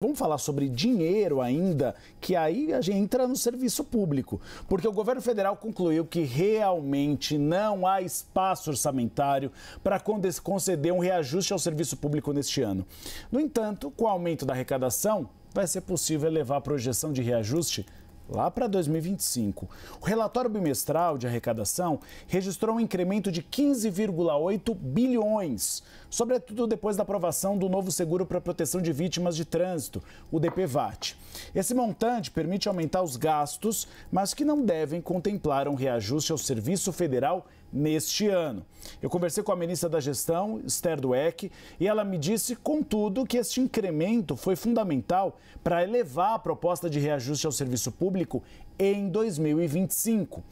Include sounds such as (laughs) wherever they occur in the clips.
Vamos falar sobre dinheiro ainda, que aí a gente entra no serviço público, porque o governo federal concluiu que realmente não há espaço orçamentário para conceder um reajuste ao serviço público neste ano. No entanto, com o aumento da arrecadação, vai ser possível elevar a projeção de reajuste lá para 2025. O relatório bimestral de arrecadação registrou um incremento de 15,8 bilhões, sobretudo depois da aprovação do novo Seguro para Proteção de Vítimas de Trânsito, o DPVAT. Esse montante permite aumentar os gastos, mas que não devem contemplar um reajuste ao serviço federal neste ano. Eu conversei com a ministra da Gestão, Esther Dueck, e ela me disse, contudo, que este incremento foi fundamental para elevar a proposta de reajuste ao serviço público em 2025.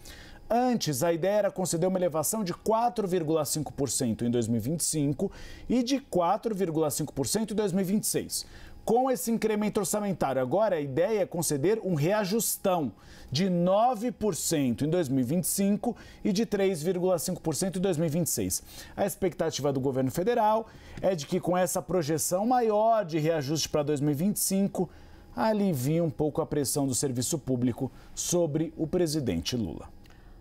Antes, a ideia era conceder uma elevação de 4,5% em 2025 e de 4,5% em 2026. Com esse incremento orçamentário, agora a ideia é conceder um reajustão de 9% em 2025 e de 3,5% em 2026. A expectativa do governo federal é de que, com essa projeção maior de reajuste para 2025, alivie um pouco a pressão do serviço público sobre o presidente Lula.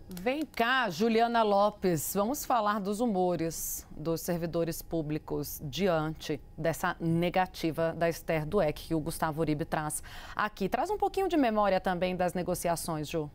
Vem cá, Juliana Lopes. Vamos falar dos humores dos servidores públicos diante dessa negativa da Esther Dueck que o Gustavo Uribe traz aqui. Traz um pouquinho de memória também das negociações, Ju.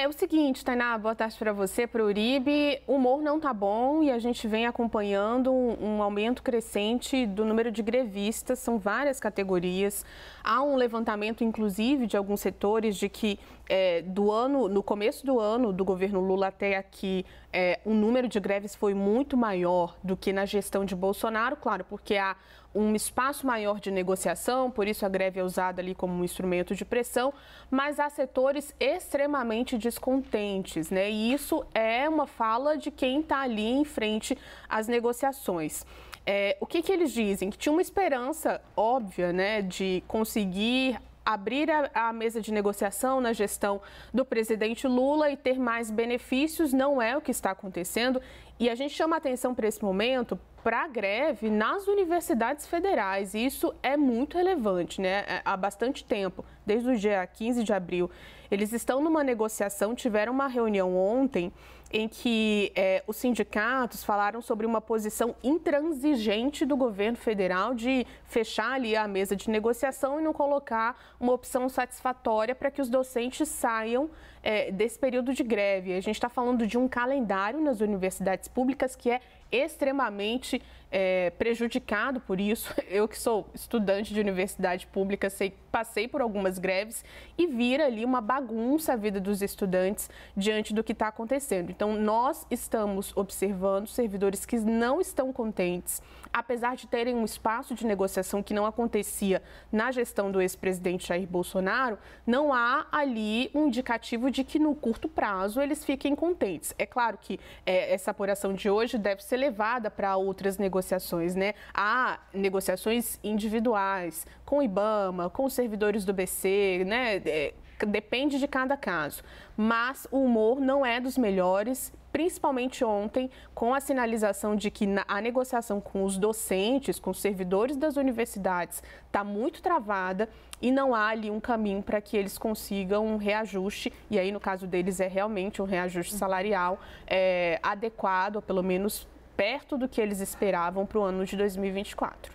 É o seguinte, Tainá, boa tarde para você, para o Uribe. O humor não tá bom e a gente vem acompanhando um, um, aumento crescente do número de grevistas, são várias categorias. Há um levantamento, inclusive, de alguns setores de que é, do ano, no começo do ano do governo Lula até aqui, é, o número de greves foi muito maior do que na gestão de Bolsonaro, claro, porque há um espaço maior de negociação, por isso a greve é usada ali como um instrumento de pressão, mas há setores extremamente descontentes, né? E isso é uma fala de quem está ali em frente às negociações. É, o que, que eles dizem? Que tinha uma esperança óbvia, né, de conseguir abrir a, a, mesa de negociação na gestão do presidente Lula e ter mais benefícios, não é o que está acontecendo. E a gente chama atenção para esse momento para a greve nas universidades federais. E isso é muito relevante, né? É, há bastante tempo, desde o dia 15 de abril. Eles estão numa negociação, tiveram uma reunião ontem em que é, os sindicatos falaram sobre uma posição intransigente do governo federal de fechar ali a mesa de negociação e não colocar uma opção satisfatória para que os docentes saiam é, desse período de greve. A gente está falando de um calendário nas universidades públicas que é extremamente é, prejudicado por isso. (laughs) Eu que sou estudante de universidade pública, sei, passei por algumas greves e vira ali uma bagunça a vida dos estudantes diante do que está acontecendo. Então, nós estamos observando servidores que não estão contentes, apesar de terem um espaço de negociação que não acontecia na gestão do ex-presidente Jair Bolsonaro, não há ali um indicativo de que no curto prazo eles fiquem contentes. É claro que é, essa apuração de hoje deve ser levada para outras negociações negociações, né? Há negociações individuais com o IBAMA, com os servidores do BC, né? É, depende de cada caso. Mas o humor não é dos melhores, principalmente ontem, com a sinalização de que a negociação com os docentes, com os servidores das universidades, está muito travada e não há ali um caminho para que eles consigam um reajuste, e aí no caso deles é realmente um reajuste salarial é, adequado, ou pelo menos perto do que eles esperavam para o ano de 2024.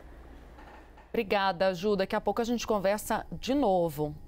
Obrigada, Ju. Daqui a pouco a gente conversa de novo.